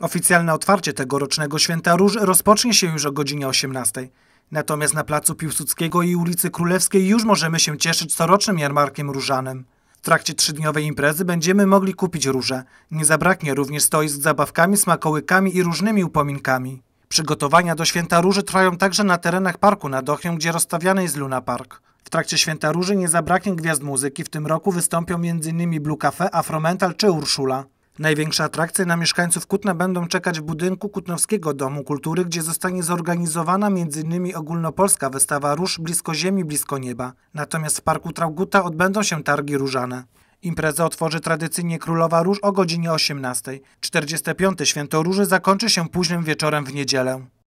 Oficjalne otwarcie tegorocznego Święta Róż rozpocznie się już o godzinie 18. Natomiast na placu Piłsudskiego i ulicy Królewskiej już możemy się cieszyć corocznym jarmarkiem różanym. W trakcie trzydniowej imprezy będziemy mogli kupić róże. Nie zabraknie również stoisk z zabawkami, smakołykami i różnymi upominkami. Przygotowania do Święta Róży trwają także na terenach parku nad Ochem, gdzie rozstawiany jest Luna Park. W trakcie Święta Róży nie zabraknie gwiazd muzyki, w tym roku wystąpią m.in. Blue Cafe, Afromental czy Urszula. Największe atrakcje na mieszkańców Kutna będą czekać w budynku Kutnowskiego Domu Kultury, gdzie zostanie zorganizowana m.in. ogólnopolska wystawa Róż blisko ziemi, blisko nieba. Natomiast w Parku Trauguta odbędą się targi różane. Imprezę otworzy tradycyjnie Królowa Róż o godzinie 18. 45. Święto Róży zakończy się późnym wieczorem w niedzielę.